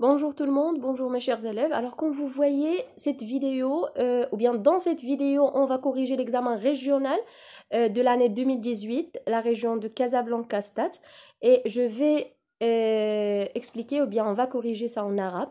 Bonjour tout le monde, bonjour mes chers élèves. Alors comme vous voyez cette vidéo, euh, ou bien dans cette vidéo, on va corriger l'examen régional euh, de l'année 2018, la région de Casablanca-Stat. Et je vais euh, expliquer, ou bien on va corriger ça en arabe.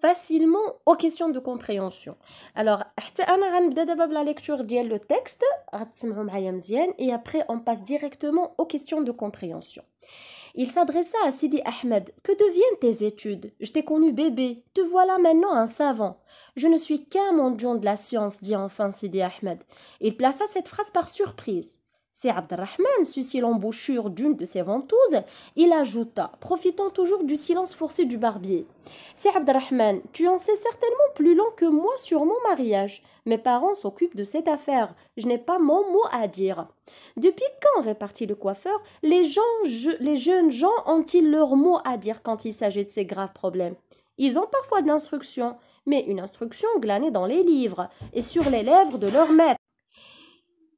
facilement aux questions de compréhension. Alors, la lecture le texte et après on passe directement aux questions de compréhension. Il s'adressa à Sidi Ahmed. Que deviennent tes études Je t'ai connu bébé, te voilà maintenant un savant. Je ne suis qu'un mendiant de la science, dit enfin Sidi Ahmed. Il plaça cette phrase par surprise. C'est Abdelrahman, l'embouchure d'une de ses ventouses, il ajouta, profitant toujours du silence forcé du barbier. C'est Abdelrahman, tu en sais certainement plus long que moi sur mon mariage. Mes parents s'occupent de cette affaire, je n'ai pas mon mot à dire. Depuis quand, répartit le coiffeur, les, gens, les jeunes gens ont-ils leur mot à dire quand il s'agit de ces graves problèmes Ils ont parfois de l'instruction, mais une instruction glanée dans les livres et sur les lèvres de leurs maître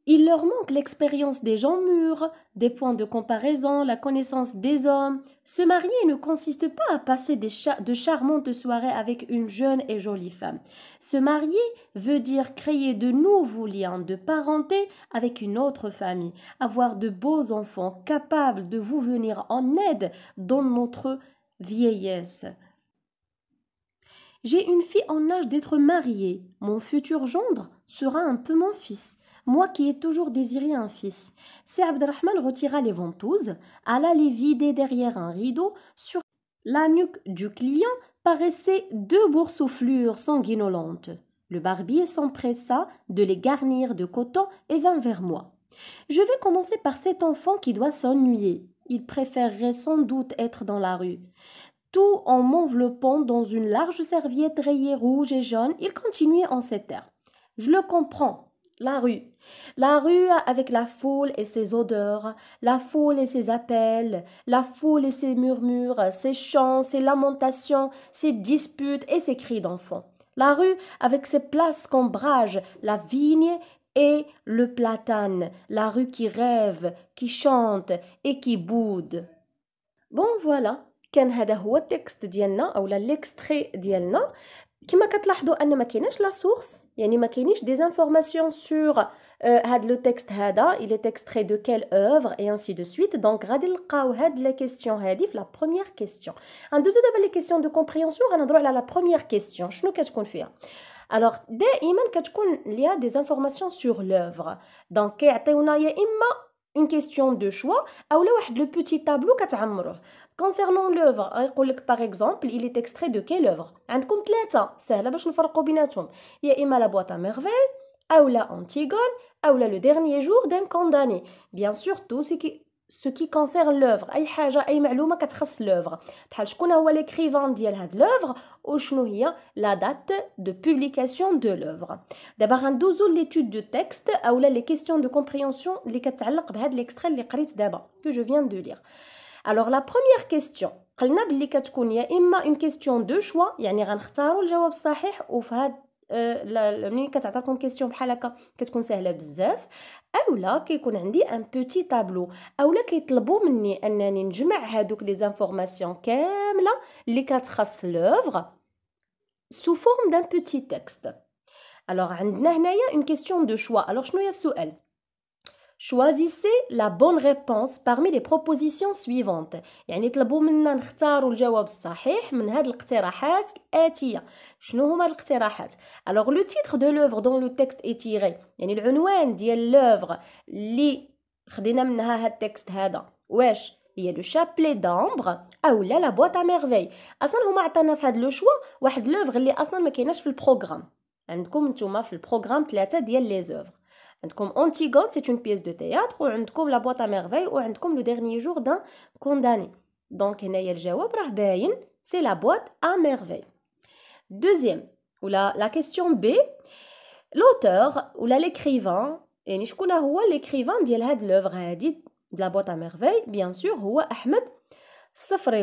il leur manque l'expérience des gens mûrs, des points de comparaison, la connaissance des hommes. Se marier ne consiste pas à passer des de charmantes soirées avec une jeune et jolie femme. Se marier veut dire créer de nouveaux liens de parenté avec une autre famille, avoir de beaux enfants capables de vous venir en aide dans notre vieillesse. J'ai une fille en âge d'être mariée. Mon futur gendre sera un peu mon fils. Moi qui ai toujours désiré un fils. C'est Abdelrahman retira les ventouses, alla les vider derrière un rideau. Sur la nuque du client paraissaient deux boursouflures sanguinolentes. Le barbier s'empressa de les garnir de coton et vint vers moi. Je vais commencer par cet enfant qui doit s'ennuyer. Il préférerait sans doute être dans la rue. Tout en m'enveloppant dans une large serviette rayée rouge et jaune, il continuait en cet air. Je le comprends la rue. La rue avec la foule et ses odeurs, la foule et ses appels, la foule et ses murmures, ses chants, ses lamentations, ses disputes et ses cris d'enfants. La rue avec ses places qu'ombrage la vigne et le platane, la rue qui rêve, qui chante et qui boude. Bon voilà, كان هذا هو التكست ديالنا ou l'extrait ديالنا la source, Yannick a des informations sur le texte Hadha, il est extrait de quelle œuvre et ainsi de suite. Donc, Radil Khao Had the question la première question. En deuxième, il y a les questions de compréhension. En deuxième, il y a la première question. Alors, il y a des informations sur l'œuvre. Donc, il y a des informations sur l'œuvre une question de choix ou le petit tableau concernant l'œuvre par exemple il est extrait de quelle œuvre c'est ثلاثه سهله باش Il y y Emma la boîte à merveille ou la Antigone ou le dernier jour d'un condamné bien sûr tout ce qui ce qui concerne l'œuvre اي حاجه معلومه كتخص l'œuvre بحال شكون l'écrivain la date de publication de l'œuvre l'étude de texte les questions de compréhension كتعلق بهاد l'extrait que je viens de lire alors la première question قلنا باللي كتكون une question de choix آه، منين كتعطيكم كيسيون بحال هكا كتكون سهله بزاف اولا كيكون عندي ان بوتي طابلو اولا كيطلبوا مني انني نجمع هادوك لي زانفورماسيون كامله اللي كتخص لوفغ سو فورم دان بوتي تكست الوغ عندنا هنايا اون كيسيون دو شوا الوغ شنو هي السؤال Choisissez la bonne réponse parmi les propositions suivantes يعني طلبوا منا نختاروا الجواب الصحيح من هذه الاقتراحات الاتيه. شنو هما الاقتراحات alors le titre de l'œuvre dont le texte est tiré يعني العنوان ديال l'œuvre اللي خدينا منها هاد التكست هذا واش هي لو شابلي دامبر او لا لا بواط ميرفي اصلا هما عطانا في هذا لو شوا واحد لوفغ اللي اصلا ما كايناش في البروغرام عندكم نتوما في البروغرام ثلاثه ديال لي زوفر comme Antigone, c'est une pièce de théâtre, ou comme la boîte à merveilles, ou comme le dernier jour d'un condamné. Donc, c'est la boîte à merveilles. Deuxième, ou la, question B, l'auteur ou l'écrivain, et l'écrivain de l'œuvre de la boîte à merveilles, bien sûr, ou Ahmed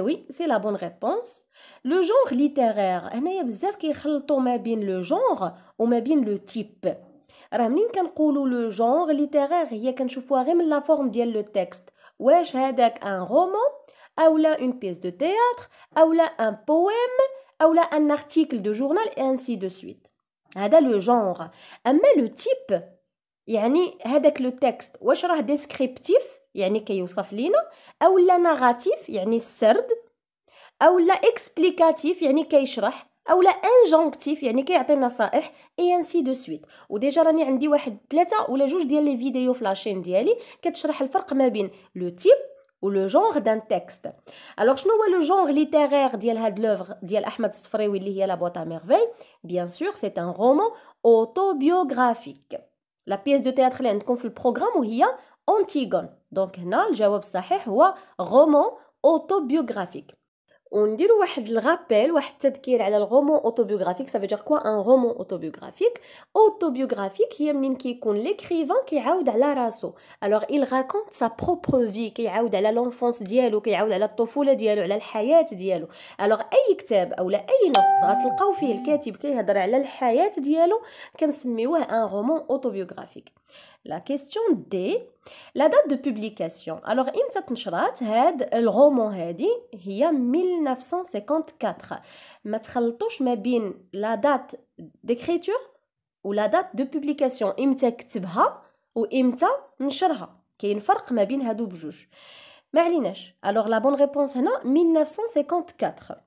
oui c'est la bonne réponse. Le genre littéraire, il y a beaucoup qui le genre ou le type. راه منين كنقولوا لو جونغ ليتيرير هي كنشوفوها غير من لا فورم ديال لو تيكست واش هذاك ان رومون اولا اون بيس دو تياتر اولا ان بويم اولا ان ارتيكل دو جورنال انسي دو سويت هذا لو جونغ اما لو تيب يعني هذاك لو تيكست واش راه ديسكريبتيف يعني كيوصف لينا اولا ناراتيف يعني السرد اولا اكسبليكاتيف يعني كيشرح اولا انجونكتيف يعني كيعطي نصائح اي انسي دو سويت وديجا راني عندي واحد ثلاثه ولا جوج ديال لي فيديو في لاشين ديالي كتشرح الفرق ما بين لو تيب ولو جونغ دان تيكست الوغ شنو هو لو جونغ ليتيرير ديال هاد لوفغ ديال احمد الصفريوي اللي هي لا بوطا ميرفي بيان سور سي ان رومون اوتوبيوغرافيك لا بيس دو تياتر اللي عندكم في البروغرام وهي اونتيغون دونك هنا الجواب الصحيح هو رومون اوتوبيوغرافيك ونديروا واحد الغابيل واحد التذكير على الغومو اوتوبيوغرافيك سافي دير كوا ان غومو اوتوبيوغرافيك اوتوبيوغرافيك هي منين كيكون ليكريفان كيعاود على راسو الوغ il raconte sa propre vie كيعاود على لونفونس ديالو كيعاود على الطفوله ديالو على الحياه ديالو الوغ اي كتاب اولا اي نص غتلقاو فيه الكاتب كيهضر على الحياه ديالو كنسميوه ان غومو اوتوبيوغرافيك لا كيسيون دي لا دات دو بوبليكاسيون الوغ امتى تنشرات هاد الغومون هادي هي 1954 ما تخلطوش ما بين لا دات ديكريتور ولا دات دو بوبليكاسيون امتى كتبها وامتى نشرها كاين فرق ما بين هادو بجوج ما عليناش الوغ لا بون ريبونس هنا 1954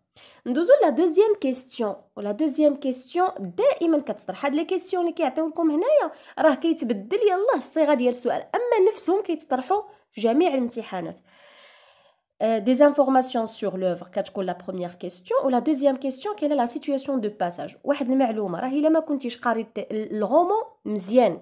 ندوزو لا دوزيام كيسيون ولا دوزيام كيسيون دائما كتطرح هاد لي كيسيون اللي كيعطيو لكم هنايا راه كيتبدل يلاه الصيغه ديال السؤال اما نفسهم كيتطرحوا في جميع الامتحانات آه، des informations sur l'œuvre كتكون لا بروميير كيسيون ولا دوزيام كيسيون كاينه لا سيتوياسيون دو باساج واحد المعلومه راه الا ما كنتيش قاري الرومون مزيان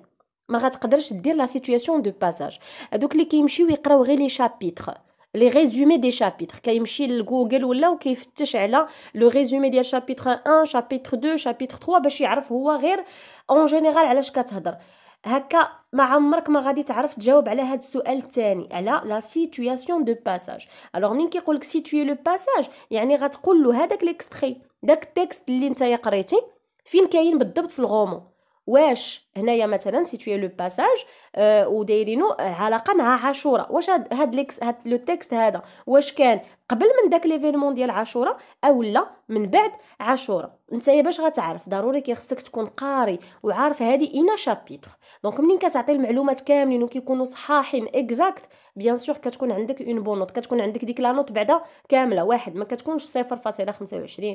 ما غتقدرش دير لا سيتوياسيون دو باساج هادوك اللي كيمشيو يقراو غير لي شابيتر لي ريزومي دي شابيتر كيمشي لجوجل ولا وكيفتش على لو ريزومي ديال شابيتر 1 شابيتر 2 شابيتر 3 باش يعرف هو غير اون جينيرال علاش كتهضر هكا ما عمرك ما غادي تعرف تجاوب على هذا السؤال الثاني على لا سيتوياسيون دو باساج الوغ منين كيقول لك سيتوي لو باساج يعني غتقول له هذاك ليكستري داك التكست اللي نتايا قريتي فين كاين بالضبط في الغومون واش هنايا مثلا سيتوي لو باساج أه ودايرينو علاقه مع عاشوره واش هاد هاد ليكس هاد لو تيكست هذا واش كان قبل من داك ليفينمون ديال عاشوره اولا من بعد عاشوره نتايا باش غتعرف ضروري كيخصك تكون قاري وعارف هادي انا شابيتر دونك منين كتعطي المعلومات كاملين وكيكونوا صحاحين اكزاكت بيان سور كتكون عندك اون بون نوت كتكون عندك ديك لا نوت بعدا كامله واحد ما كتكونش 0.25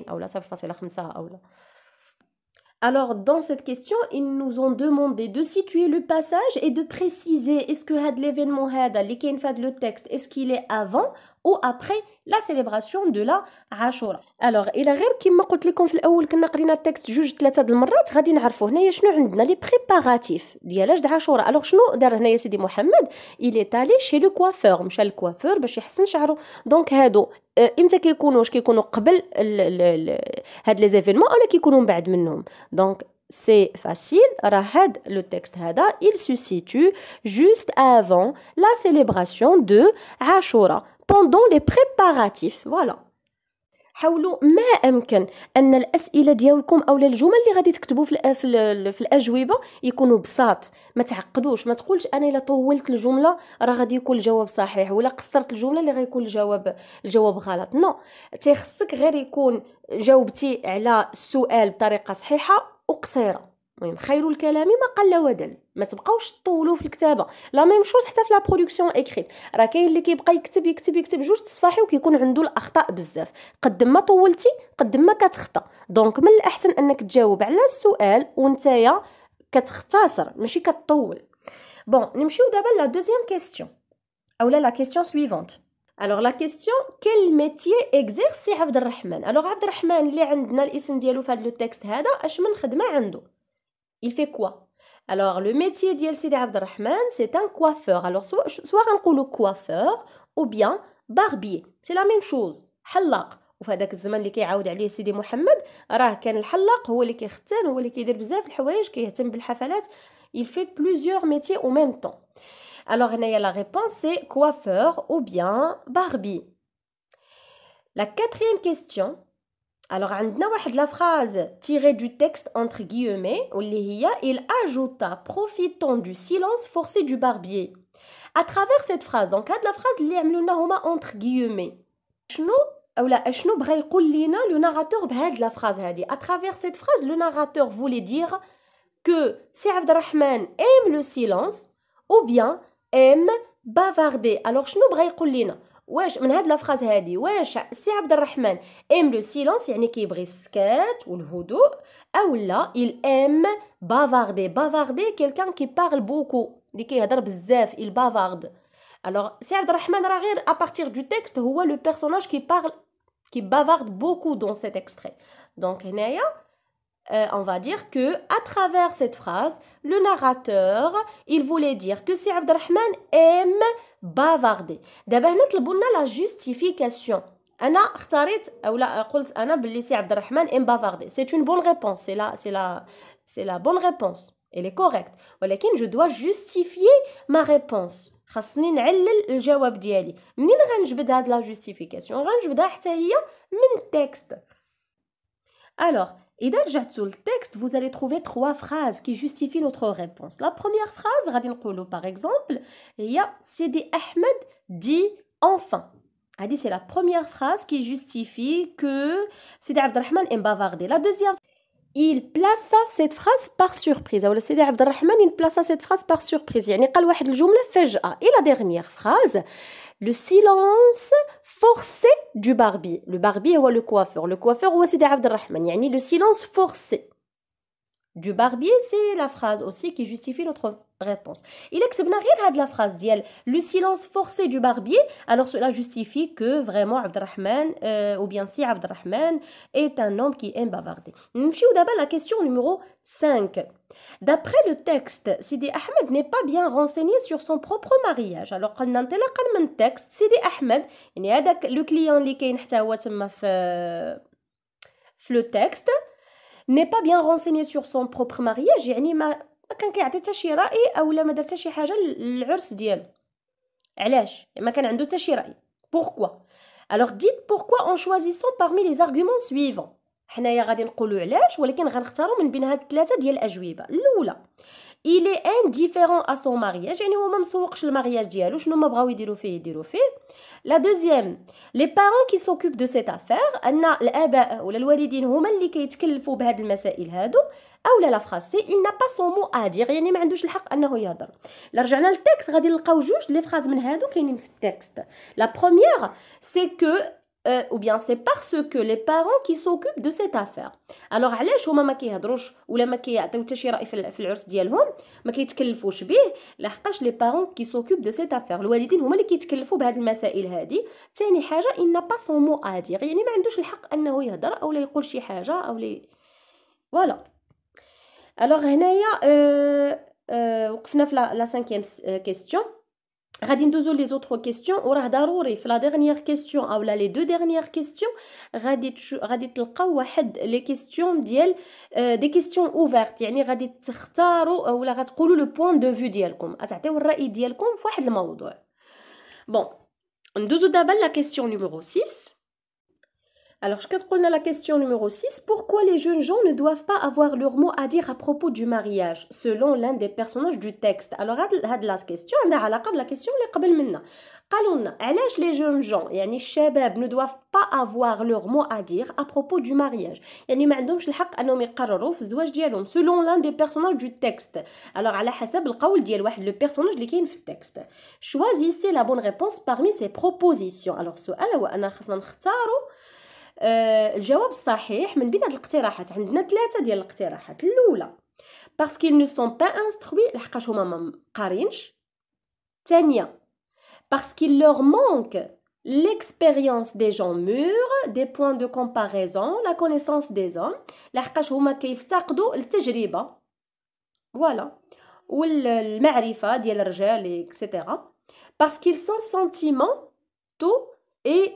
اولا 0.5 اولا Alors dans cette question, ils nous ont demandé de situer le passage et de préciser est-ce que l'événement hada li le texte est-ce qu'il est avant ou après la célébration de la Ashura. Alors il a rien qui قلت لكم في الاول كنا قرينا التكست جوج ثلاثه د المرات غادي نعرفوا هنايا شنو عندنا لي بريباراتيف ديال de la الوغ شنو دار هنايا سيدي محمد il est allé chez le coiffeur مشى للكوافور باش يحسن شعره Donc هادو امتى كيكونوا واش كيكونوا قبل هاد لي زيفينمون ولا كيكونوا من بعد منهم دونك c'est facile rahad le texte hada il se situe juste avant la célébration de Ashura pendant les préparatifs voilà حاولوا ما امكن ان الاسئله ديالكم او الجمل اللي غادي تكتبوا في في الاجوبه يكونوا بساط ما تعقدوش ما تقولش انا الا طولت الجمله راه غادي يكون الجواب صحيح ولا قصرت الجمله اللي غيكون الجواب الجواب غلط نو تيخصك غير يكون جاوبتي على السؤال بطريقه صحيحه وقصيره المهم خير الكلام ما قل ودل ما تبقاوش تطولوا في الكتابه لا ميم شوز حتى في لا برودكسيون اكريت راه كاين اللي كيبقى يكتب يكتب يكتب جوج تصفاحي وكيكون عنده الاخطاء بزاف قد ما طولتي قد ما كتخطا دونك من الاحسن انك تجاوب على السؤال وانتيا كتختصر ماشي كتطول بون نمشيو دابا لا دوزيام كيستيون اولا لا كيستيون سويفونت الوغ لا كيستيون كيل ميتي اكزيرسي عبد الرحمن الوغ عبد الرحمن اللي عندنا الاسم ديالو في هذا لو تيكست هذا اش من خدمه عنده Il fait quoi Alors, le métier d'Yel Sidi Abdelrahman, c'est un coiffeur. Alors, soit, soit on dit coiffeur ou bien barbier. C'est la même chose. حلاق وفي هذاك الزمن اللي كيعاود عليه سيدي محمد راه كان الحلاق هو اللي كيختان هو اللي كيدير بزاف الحوايج كيهتم بالحفلات il fait plusieurs métiers en même temps alors a la réponse c'est coiffeur ou bien barbier la quatrième question alors, on a la phrase tirée du texte entre guillemets qui est « il ajouta profitant du silence forcé du barbier. À travers cette phrase, donc de la phrase اللي عملوا لنا entre guillemets. شنو ce que بغا يقول le narrateur ناراتور la phrase à travers cette phrase le narrateur voulait dire que Si Abdelrahman aime le silence ou bien aime bavarder. Alors شنو واش من هاد لافراز هادي واش سي عبد الرحمن ام لو سيلونس يعني كيبغي السكات والهدوء او il aime bavarder bavarder quelqu'un qui parle beaucoup اللي كيهضر بزاف il bavarde alors سي عبد الرحمن راه غير à partir du texte هو le personnage qui parle qui bavarde beaucoup dans cet extrait donc هنايا euh, on va dire que à travers cette phrase, le narrateur, il voulait dire que si Abdelrahman aime bavarder. D'abord, nous la justification. Ana la أو لا قلت أنا بلي سي عبد الرحمن إم بافاردي une bonne réponse c'est la c'est la c'est la bonne réponse elle est correcte ولكن réponse. Et déjà sur le texte, vous allez trouver trois phrases qui justifient notre réponse. La première phrase, Radin Kolo par exemple, il y Ahmed dit enfin. c'est la première phrase qui justifie que Sidi Abdelrahman est bavardé. La deuxième il plaça cette phrase par surprise il plaça cette phrase par surprise et la dernière phrase le silence forcé du barbier le barbier ou le coiffeur le coiffeur ou le Il y le silence forcé du barbier c'est la phrase aussi qui justifie notre réponse. Il accepte rien de la phrase d'elle. Le silence forcé du barbier, alors cela justifie que vraiment Abdelrahman, euh, ou bien si Abdelrahman, est un homme qui aime bavarder. Nous d'abord la question numéro 5. D'après le texte, Sidi Ahmed n'est pas bien renseigné sur son propre mariage. Alors, quand on a le texte, Sidi Ahmed, le client qui est le texte, n'est pas bien renseigné sur son propre mariage. ما كان كيعطي حتى شي راي اولا ما دار حتى شي حاجه للعرس ديالو علاش يعني ما كان عنده حتى شي راي بوركوا الوغ ديت بوركوا اون شوازيسون باغمي لي زارغومون سويفون حنايا غادي نقولوا علاش ولكن غنختاروا من بين هاد الثلاثه ديال الاجوبه الاولى il est indifférent à son mariage يعني هو ما مسوقش المارياج ديالو شنو ما بغاو يديروا فيه يديروا فيه لا دوزيام لي il n'a pas son mot à dire euh, ou bien c'est parce que les parents qui s'occupent de cette affaire alors علاش هما ما كيهضروش ولا ما كيعطيو حتى شي راي في العرس ديالهم ما كيتكلفوش به لحقاش لي بارون كي سوكوب دو سيت افير الوالدين هما اللي كيتكلفوا بهاد المسائل هادي ثاني حاجه ان با سون مو ادير يعني ما عندوش الحق انه يهضر او لا يقول شي حاجه او لا فوالا الوغ هنايا أه أه وقفنا في لا سانكيام كيستيون غادي ندوزو لي زوتر أو وراه ضروري في لا ديرنيير كيسيون اولا لي دو ديغنييغ كيستيون غادي تشو غادي تلقاو واحد لي كيستيون ديال اه دي كيستيون اوفيرت يعني غادي تختاروا اولا آه، غتقولوا لو بوين دو فيو ديالكم غتعطيو الراي ديالكم في واحد الموضوع بون ندوزو دابا لا كيستيون نيميرو 6 Alors, je casse la question numéro 6. Pourquoi les jeunes gens ne doivent pas avoir leur mot à dire à propos du mariage, selon l'un des personnages du texte Alors, la question, la question les jeunes gens, les shabab, ne doivent pas avoir leur mot à dire à propos du mariage selon l'un des personnages du texte. Alors, le personnage qui est dans le texte. Choisissez la bonne réponse parmi ces propositions. Alors, parce الجواب الصحيح من بين هاد الاقتراحات عندنا ثلاثه ديال الاقتراحات l'expérience des gens mûrs, des points de comparaison, la connaissance des hommes, لحقاش voilà etc. parce qu'ils sont tout et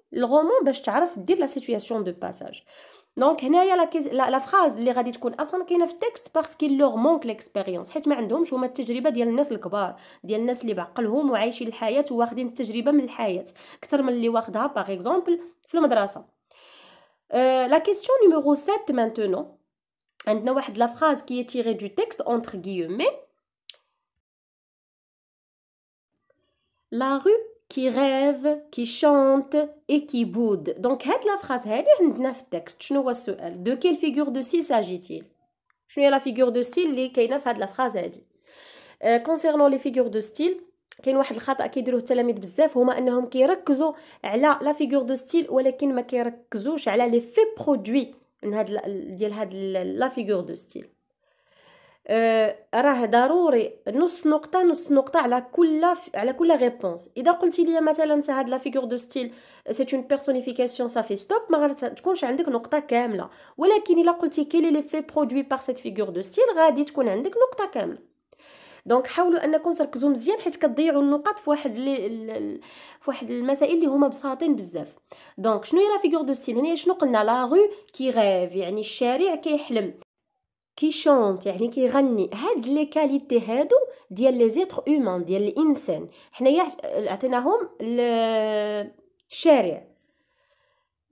الغومون باش تعرف دير لا سيتوياسيون دو باساج دونك هنايا لا لا فراز اللي غادي تكون اصلا كاينه في التكست باسكو لوغ مونك ليكسبيريونس حيت ما عندهمش هما التجربه ديال الناس الكبار ديال الناس اللي بعقلهم وعايشين الحياه وواخدين التجربه من الحياه اكثر من اللي واخدها باغ اكزومبل في المدرسه لا كيسيون نيميرو 7 مانتونو عندنا واحد لا فراز كي تيغي دو تكست اونتر غيومي لا رو qui rêve qui chante et qui boude donc cette la phrase هادي عندنا في التكست شنو هو السؤال دو كيل فيغور دو ستيل ساجيتيل شنو هي لا فيغور دو ستيل اللي كاينه في هاد لا phrase هادي كونسيرنون لي فيغور دو ستيل كاين واحد الخطا كيديروه التلاميذ بزاف هما انهم كيركزوا على لا فيغور دو ستيل ولكن ما كيركزوش على لي في برودوي من هاد ديال هاد لا فيغور دو ستيل آه، راه ضروري نص نقطه نص نقطه على كل على كل ريبونس اذا قلتي لي مثلا انت هاد لا فيغور دو ستيل سي اون بيرسونيفيكاسيون صافي ستوب ما تكونش عندك نقطه كامله ولكن الا قلتي كيلي لي في برودوي بار سيت فيغور دو ستيل غادي تكون عندك نقطه كامله دونك حاولوا انكم تركزوا مزيان حيت كتضيعوا النقط في واحد في واحد المسائل اللي هما بساطين بزاف دونك شنو هي لا فيغور دو ستيل هنا شنو قلنا لا رو كي غيف يعني الشارع كيحلم Qui chante, qui gagne, c'est les qualités des êtres humains, des l'homme. Nous avons dit que c'est le chéri.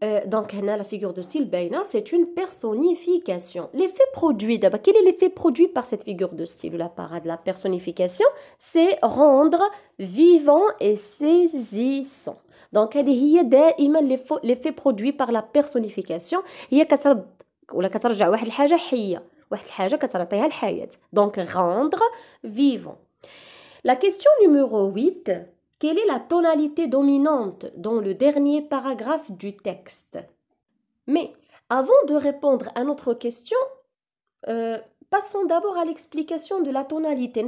Euh, donc, la figure de style, c'est une personnification. L'effet produit, d'abord, quel est l'effet produit par cette figure de style ou la parade La personnification, c'est rendre vivant et saisissant. Donc, il y a d'ailleurs l'effet produit par la personnification. Il une chose qui est donc, rendre vivant la question numéro 8 quelle est la tonalité dominante dans le dernier paragraphe du texte mais avant de répondre à notre question euh, passons d'abord à l'explication de la tonalité.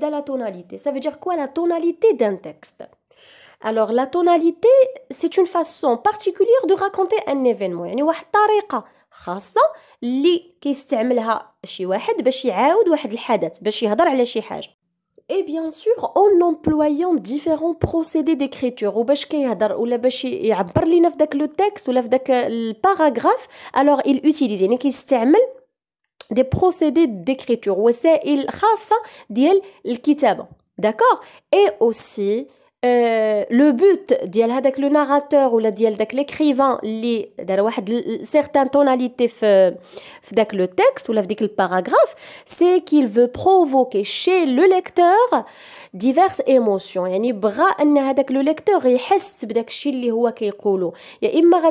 la tonalité. Ça veut dire quoi la tonalité d'un texte Alors la tonalité, c'est une façon particulière de raconter un événement. خاصه اللي كيستعملها شي واحد باش يعاود واحد الحدث باش يهضر على شي حاجه اي بيان سور اون امبلويون ديفيرون بروسيدي ديكريتور وباش كيهضر ولا باش يعبر لينا في داك لو تيكست ولا في داك الباراغراف الوغ il utilise يعني كيستعمل دي بروسيدي ديكريتور وسائل خاصه ديال الكتابه داكوغ اي اوسي Euh, le but d'aller avec le narrateur ou la d'aller avec l'écrivain les d'avoir tonalité tonalités de d'avec le texte ou la d'avec le paragraphe c'est qu'il veut provoquer chez le lecteur diverses émotions il y a bras le lecteur il est hisse d'avec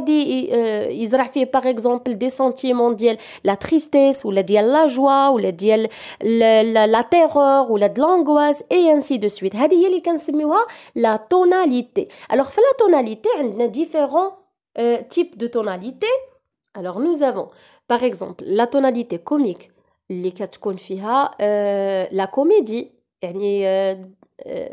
il fait par exemple des sentiers mondial la tristesse ou la d'aller la joie ou la d'aller la terreur ou la de l'angoisse et ainsi de suite hein il y a les la tonalité. Alors, la tonalité, on a différents euh, types de tonalité. Alors, nous avons, par exemple, la tonalité comique, les quatre فيها euh, la comédie. يعني euh, euh,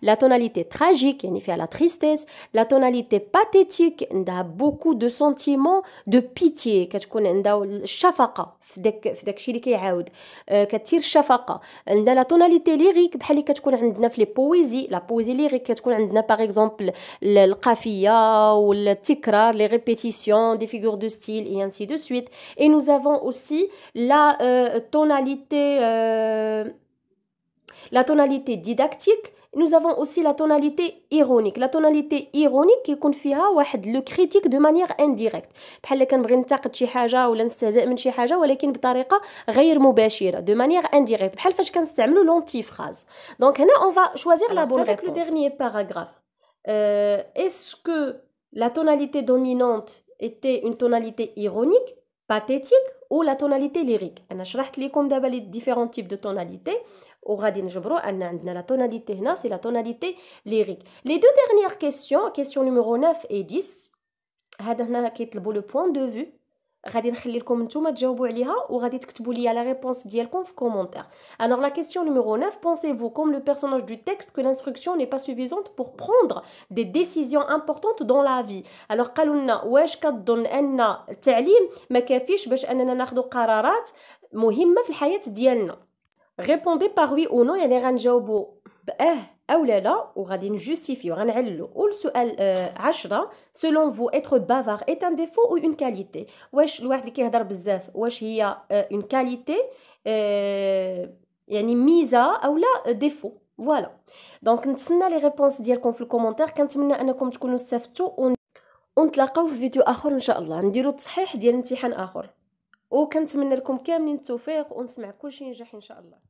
la tonalité tragique la tristesse, la tonalité pathétique a beaucoup de sentiments de pitié a la tonalité lyrique les poésies, la poésie lyrique par exemple ou le tikra, les répétitions, des figures de style et ainsi de suite. Et nous avons aussi la euh، tonalité euh، la tonalité didactique, nous avons aussi la tonalité ironique. La tonalité ironique qui confie le critique de manière indirecte. De manière indirecte. Donc là, on va choisir la bonne avec le dernier paragraphe, euh, est-ce que la tonalité dominante était une tonalité ironique, pathétique ou la tonalité lyrique Je vais vous les différents types de tonalités. وغادي نجبروا ان عندنا لا توناليتي هنا سي لا توناليتي ليريك لي دو ديرنيير كيسيون كيسيون نيميرو 9 اي 10 هذا هنا كيطلبوا لو بوين دو فيو غادي نخلي لكم نتوما تجاوبوا عليها وغادي تكتبوا لي لا ريبونس ديالكم في كومونتير alors la question numéro 9 pensez-vous comme le personnage du texte que l'instruction n'est pas suffisante pour prendre des décisions importantes dans la vie alors قالوا لنا واش كتظن ان التعليم ما كافيش باش اننا ناخذ قرارات مهمه في الحياه ديالنا ريبوندي باغ وي او نو يعني غنجاوبو باه او لا لا وغادي نجوستيفيو غنعلو والسؤال عشرة سولون فو اتر بافار ايت ان ديفو او اون كاليتي واش الواحد اللي كيهضر بزاف واش هي اون كاليتي يعني ميزه اولا ديفو فوالا دونك نتسنى لي ريبونس ديالكم في الكومونتير كنتمنى انكم تكونوا استفدتوا ونتلاقاو في فيديو اخر ان شاء الله نديرو تصحيح ديال امتحان اخر وكنتمنى لكم كاملين التوفيق ونسمع كلشي ينجح ان شاء الله